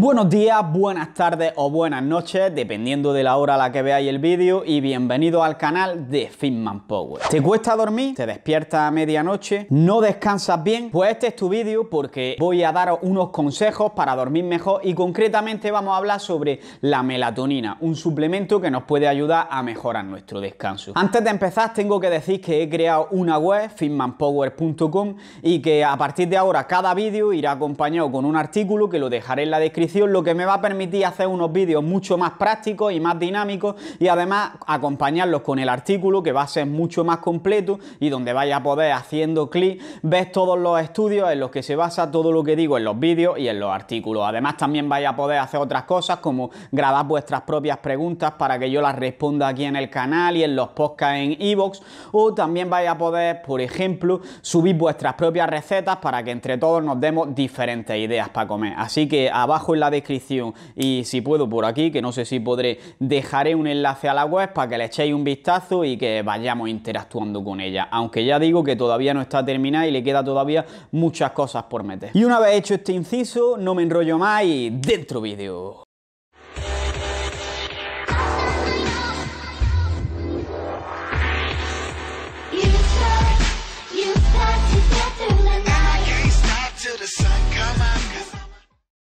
Buenos días, buenas tardes o buenas noches, dependiendo de la hora a la que veáis el vídeo y bienvenido al canal de Fitman Power. ¿Te cuesta dormir? ¿Te despiertas a medianoche? ¿No descansas bien? Pues este es tu vídeo porque voy a daros unos consejos para dormir mejor y concretamente vamos a hablar sobre la melatonina, un suplemento que nos puede ayudar a mejorar nuestro descanso. Antes de empezar tengo que decir que he creado una web, fitmanpower.com y que a partir de ahora cada vídeo irá acompañado con un artículo que lo dejaré en la descripción lo que me va a permitir hacer unos vídeos mucho más prácticos y más dinámicos y además acompañarlos con el artículo que va a ser mucho más completo y donde vaya a poder haciendo clic ves todos los estudios en los que se basa todo lo que digo en los vídeos y en los artículos. Además también vaya a poder hacer otras cosas como grabar vuestras propias preguntas para que yo las responda aquí en el canal y en los podcasts en ebox o también vaya a poder, por ejemplo, subir vuestras propias recetas para que entre todos nos demos diferentes ideas para comer. Así que abajo en la descripción y si puedo por aquí, que no sé si podré, dejaré un enlace a la web para que le echéis un vistazo y que vayamos interactuando con ella. Aunque ya digo que todavía no está terminada y le queda todavía muchas cosas por meter. Y una vez hecho este inciso, no me enrollo más y dentro vídeo.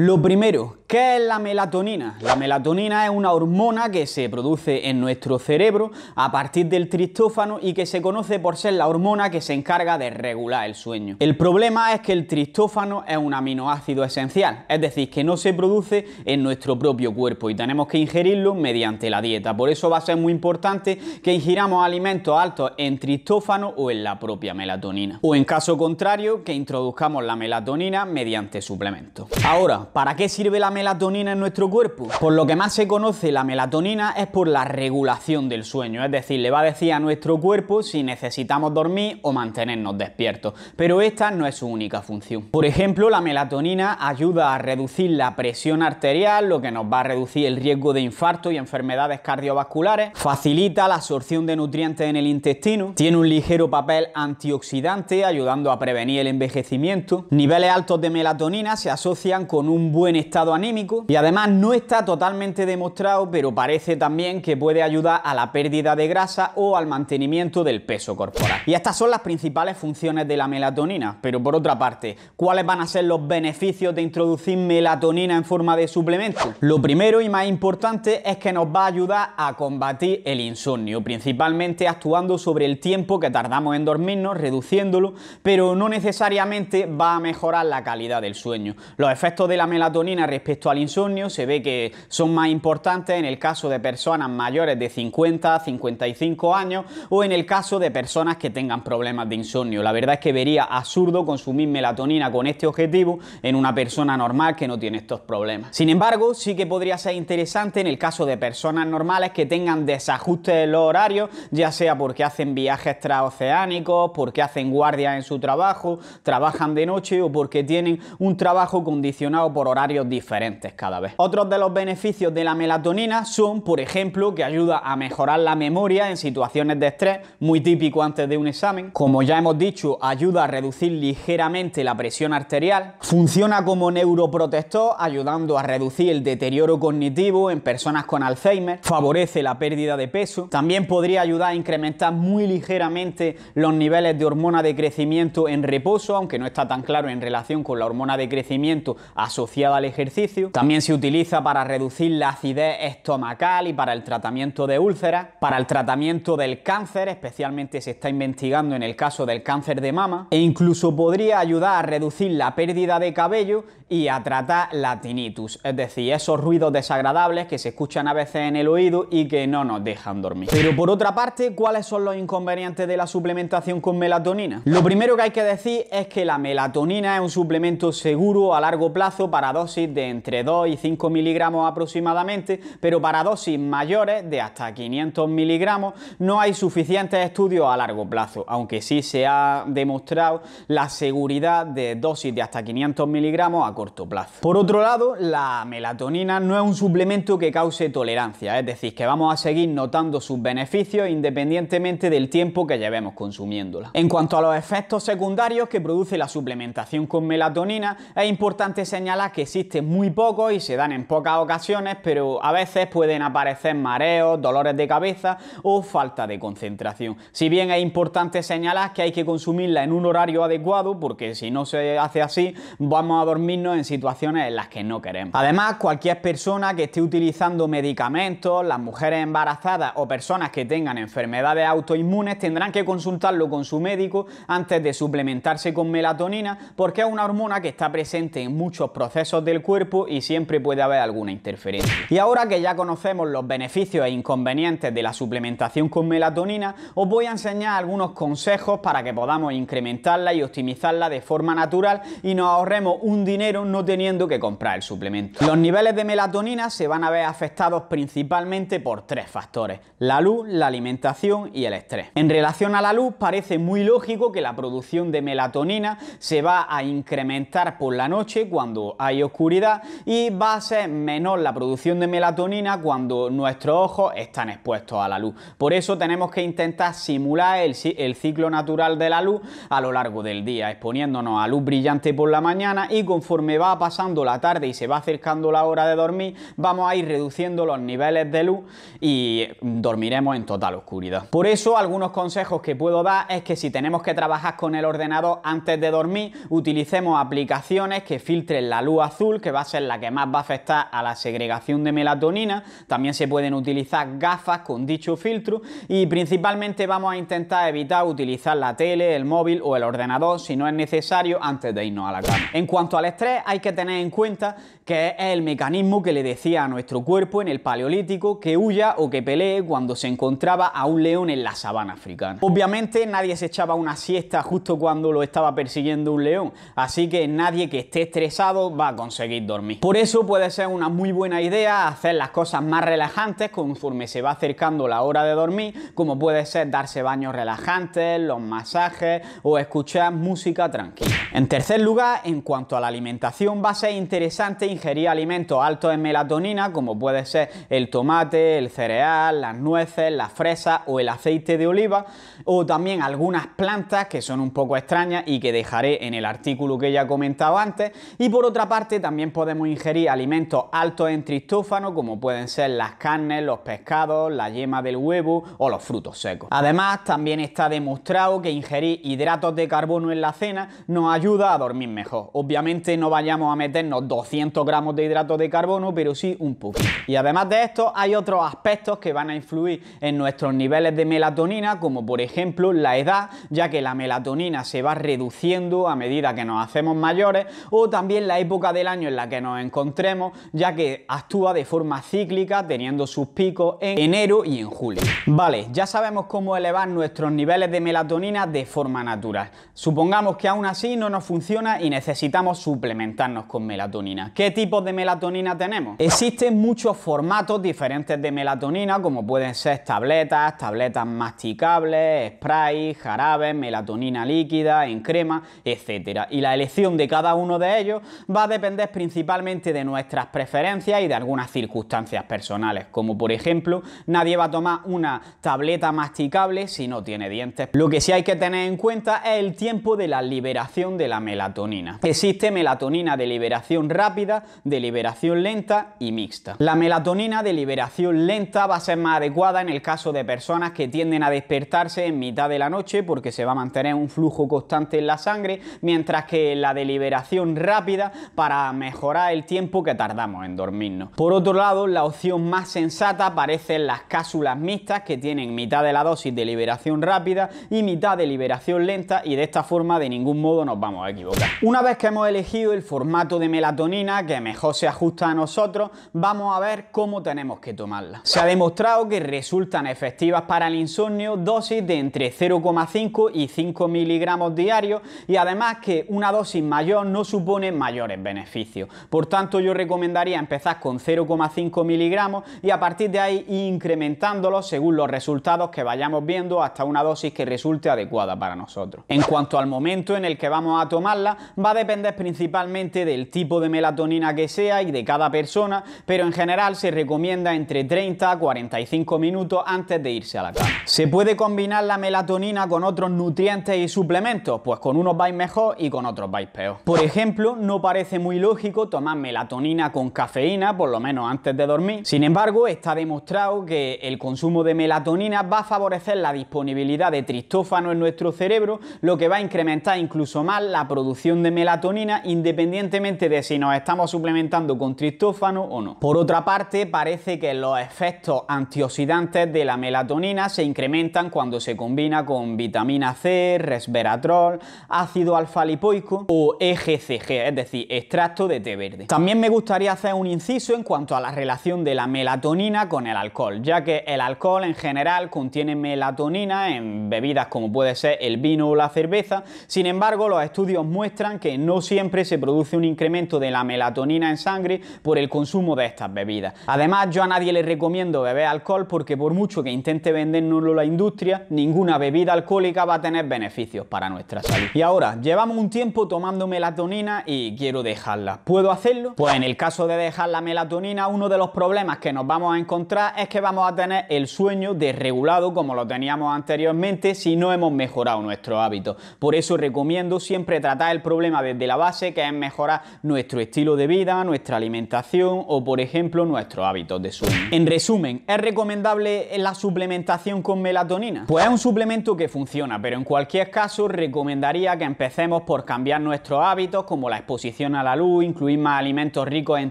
Lo primero ¿Qué es la melatonina? La melatonina es una hormona que se produce en nuestro cerebro a partir del tristófano y que se conoce por ser la hormona que se encarga de regular el sueño. El problema es que el tristófano es un aminoácido esencial, es decir, que no se produce en nuestro propio cuerpo y tenemos que ingerirlo mediante la dieta. Por eso va a ser muy importante que ingiramos alimentos altos en tristófano o en la propia melatonina. O en caso contrario, que introduzcamos la melatonina mediante suplementos. Ahora, ¿para qué sirve la melatonina? melatonina en nuestro cuerpo? Por lo que más se conoce la melatonina es por la regulación del sueño, es decir, le va a decir a nuestro cuerpo si necesitamos dormir o mantenernos despiertos, pero esta no es su única función. Por ejemplo, la melatonina ayuda a reducir la presión arterial, lo que nos va a reducir el riesgo de infarto y enfermedades cardiovasculares, facilita la absorción de nutrientes en el intestino, tiene un ligero papel antioxidante ayudando a prevenir el envejecimiento, niveles altos de melatonina se asocian con un buen estado anímico, y además no está totalmente demostrado, pero parece también que puede ayudar a la pérdida de grasa o al mantenimiento del peso corporal. Y estas son las principales funciones de la melatonina, pero por otra parte, ¿cuáles van a ser los beneficios de introducir melatonina en forma de suplemento? Lo primero y más importante es que nos va a ayudar a combatir el insomnio, principalmente actuando sobre el tiempo que tardamos en dormirnos, reduciéndolo, pero no necesariamente va a mejorar la calidad del sueño. Los efectos de la melatonina respecto al insomnio se ve que son más importantes en el caso de personas mayores de 50, a 55 años o en el caso de personas que tengan problemas de insomnio. La verdad es que vería absurdo consumir melatonina con este objetivo en una persona normal que no tiene estos problemas. Sin embargo, sí que podría ser interesante en el caso de personas normales que tengan desajustes en los horarios, ya sea porque hacen viajes transoceánicos porque hacen guardias en su trabajo, trabajan de noche o porque tienen un trabajo condicionado por horarios diferentes cada vez. Otros de los beneficios de la melatonina son, por ejemplo, que ayuda a mejorar la memoria en situaciones de estrés, muy típico antes de un examen. Como ya hemos dicho, ayuda a reducir ligeramente la presión arterial. Funciona como neuroprotector, ayudando a reducir el deterioro cognitivo en personas con Alzheimer. Favorece la pérdida de peso. También podría ayudar a incrementar muy ligeramente los niveles de hormona de crecimiento en reposo, aunque no está tan claro en relación con la hormona de crecimiento asociada al ejercicio también se utiliza para reducir la acidez estomacal y para el tratamiento de úlceras, para el tratamiento del cáncer, especialmente se está investigando en el caso del cáncer de mama, e incluso podría ayudar a reducir la pérdida de cabello y a tratar la tinnitus, es decir, esos ruidos desagradables que se escuchan a veces en el oído y que no nos dejan dormir. Pero por otra parte, ¿cuáles son los inconvenientes de la suplementación con melatonina? Lo primero que hay que decir es que la melatonina es un suplemento seguro a largo plazo para dosis de entre 2 y 5 miligramos aproximadamente, pero para dosis mayores de hasta 500 miligramos no hay suficientes estudios a largo plazo, aunque sí se ha demostrado la seguridad de dosis de hasta 500 miligramos a corto plazo. Por otro lado, la melatonina no es un suplemento que cause tolerancia, es decir, que vamos a seguir notando sus beneficios independientemente del tiempo que llevemos consumiéndola. En cuanto a los efectos secundarios que produce la suplementación con melatonina, es importante señalar que existe muy poco pocos y se dan en pocas ocasiones, pero a veces pueden aparecer mareos, dolores de cabeza o falta de concentración. Si bien es importante señalar que hay que consumirla en un horario adecuado, porque si no se hace así, vamos a dormirnos en situaciones en las que no queremos. Además, cualquier persona que esté utilizando medicamentos, las mujeres embarazadas o personas que tengan enfermedades autoinmunes tendrán que consultarlo con su médico antes de suplementarse con melatonina, porque es una hormona que está presente en muchos procesos del cuerpo y siempre puede haber alguna interferencia. Y ahora que ya conocemos los beneficios e inconvenientes de la suplementación con melatonina, os voy a enseñar algunos consejos para que podamos incrementarla y optimizarla de forma natural y nos ahorremos un dinero no teniendo que comprar el suplemento. Los niveles de melatonina se van a ver afectados principalmente por tres factores, la luz, la alimentación y el estrés. En relación a la luz, parece muy lógico que la producción de melatonina se va a incrementar por la noche cuando hay oscuridad y va a ser menor la producción de melatonina cuando nuestros ojos están expuestos a la luz. Por eso tenemos que intentar simular el, ciclo natural de la luz a lo largo del día, exponiéndonos a luz brillante por la mañana y conforme va pasando la tarde y se va acercando la hora de dormir, vamos a ir reduciendo los niveles de luz y dormiremos en total oscuridad. Por eso algunos consejos que puedo dar es que si tenemos que trabajar con el ordenador antes de dormir, utilicemos aplicaciones que filtren la luz azul que va a ser la que más va a afectar a la segregación de melatonina. También se pueden utilizar gafas con dicho filtro y principalmente vamos a intentar evitar utilizar la tele, el móvil o el ordenador si no es necesario antes de irnos a la cama. En cuanto al estrés, hay que tener en cuenta que es el mecanismo que le decía a nuestro cuerpo en el paleolítico que huya o que pelee cuando se encontraba a un león en la sabana africana. Obviamente nadie se echaba una siesta justo cuando lo estaba persiguiendo un león, así que nadie que esté estresado va a conseguir dormir por eso puede ser una muy buena idea hacer las cosas más relajantes conforme se va acercando la hora de dormir, como puede ser darse baños relajantes, los masajes o escuchar música tranquila. En tercer lugar, en cuanto a la alimentación, va a ser interesante ingerir alimentos altos en melatonina, como puede ser el tomate, el cereal, las nueces, las fresas o el aceite de oliva, o también algunas plantas que son un poco extrañas y que dejaré en el artículo que ya he comentado antes. Y por otra parte, también podemos ingerir alimentos altos en tristófano como pueden ser las carnes, los pescados, la yema del huevo o los frutos secos. Además, también está demostrado que ingerir hidratos de carbono en la cena nos ayuda a dormir mejor. Obviamente no vayamos a meternos 200 gramos de hidratos de carbono, pero sí un poco. Y además de esto, hay otros aspectos que van a influir en nuestros niveles de melatonina, como por ejemplo la edad, ya que la melatonina se va reduciendo a medida que nos hacemos mayores, o también la época del año en la que nos encontremos, ya que actúa de forma cíclica teniendo sus picos en enero y en julio. Vale, ya sabemos cómo elevar nuestros niveles de melatonina de forma natural. Supongamos que aún así no nos funciona y necesitamos suplementarnos con melatonina. ¿Qué tipos de melatonina tenemos? Existen muchos formatos diferentes de melatonina, como pueden ser tabletas, tabletas masticables, spray jarabes, melatonina líquida, en crema, etcétera Y la elección de cada uno de ellos va a depender principalmente de nuestras preferencias y de algunas circunstancias personales, como por ejemplo, nadie va a tomar una tableta masticable si no tiene dientes. Lo que sí hay que tener en cuenta es el tiempo de la liberación de la melatonina. Existe melatonina de liberación rápida, de liberación lenta y mixta. La melatonina de liberación lenta va a ser más adecuada en el caso de personas que tienden a despertarse en mitad de la noche porque se va a mantener un flujo constante en la sangre, mientras que la de liberación rápida para mejorar el tiempo que tardamos en dormirnos. Por otro lado, la opción más sensata parecen las cápsulas mixtas que tienen mitad de la dosis de liberación rápida y mitad de liberación lenta y de esta forma de ningún modo nos vamos a equivocar. Una vez que hemos elegido el formato de melatonina que mejor se ajusta a nosotros, vamos a ver cómo tenemos que tomarla. Se ha demostrado que resultan efectivas para el insomnio dosis de entre 0,5 y 5 miligramos diarios y además que una dosis mayor no supone mayores beneficios. Por tanto, yo recomendaría empezar con 0,5 miligramos y a partir de ahí incrementándolo según los resultados que vayamos viendo hasta una dosis que resulte adecuada para nosotros. En cuanto al momento en el que vamos a tomarla, va a depender principalmente del tipo de melatonina que sea y de cada persona, pero en general se recomienda entre 30 a 45 minutos antes de irse a la cama. ¿Se puede combinar la melatonina con otros nutrientes y suplementos? Pues con unos vais mejor y con otros vais peor. Por ejemplo, no parece muy lógico más melatonina con cafeína, por lo menos antes de dormir. Sin embargo, está demostrado que el consumo de melatonina va a favorecer la disponibilidad de tristófano en nuestro cerebro, lo que va a incrementar incluso más la producción de melatonina independientemente de si nos estamos suplementando con tristófano o no. Por otra parte, parece que los efectos antioxidantes de la melatonina se incrementan cuando se combina con vitamina C, resveratrol, ácido alfa lipoico o EGCG, es decir, extracto de tb también me gustaría hacer un inciso en cuanto a la relación de la melatonina con el alcohol, ya que el alcohol en general contiene melatonina en bebidas como puede ser el vino o la cerveza, sin embargo los estudios muestran que no siempre se produce un incremento de la melatonina en sangre por el consumo de estas bebidas. Además yo a nadie le recomiendo beber alcohol porque por mucho que intente vendérnoslo la industria, ninguna bebida alcohólica va a tener beneficios para nuestra salud. Y ahora, llevamos un tiempo tomando melatonina y quiero dejarla. Puedo hacerlo? Pues en el caso de dejar la melatonina, uno de los problemas que nos vamos a encontrar es que vamos a tener el sueño desregulado como lo teníamos anteriormente si no hemos mejorado nuestros hábitos. Por eso recomiendo siempre tratar el problema desde la base, que es mejorar nuestro estilo de vida, nuestra alimentación o, por ejemplo, nuestros hábitos de sueño. En resumen, ¿es recomendable la suplementación con melatonina? Pues es un suplemento que funciona, pero en cualquier caso recomendaría que empecemos por cambiar nuestros hábitos, como la exposición a la luz, incluir más alimentos ricos en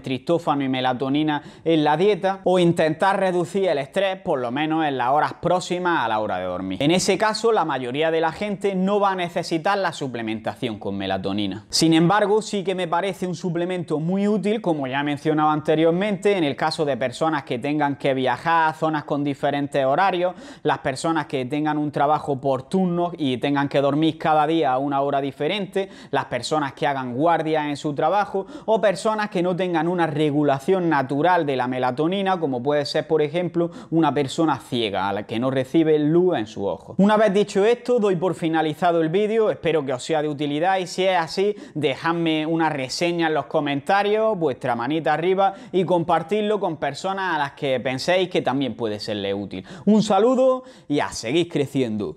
tristófano y melatonina en la dieta o intentar reducir el estrés por lo menos en las horas próximas a la hora de dormir. En ese caso la mayoría de la gente no va a necesitar la suplementación con melatonina. Sin embargo sí que me parece un suplemento muy útil como ya mencionaba anteriormente en el caso de personas que tengan que viajar a zonas con diferentes horarios, las personas que tengan un trabajo por turno y tengan que dormir cada día a una hora diferente, las personas que hagan guardia en su trabajo o personas que no tengan una regulación natural de la melatonina, como puede ser, por ejemplo, una persona ciega, a la que no recibe luz en su ojo. Una vez dicho esto, doy por finalizado el vídeo, espero que os sea de utilidad y si es así, dejadme una reseña en los comentarios, vuestra manita arriba y compartidlo con personas a las que penséis que también puede serle útil. Un saludo y a seguir creciendo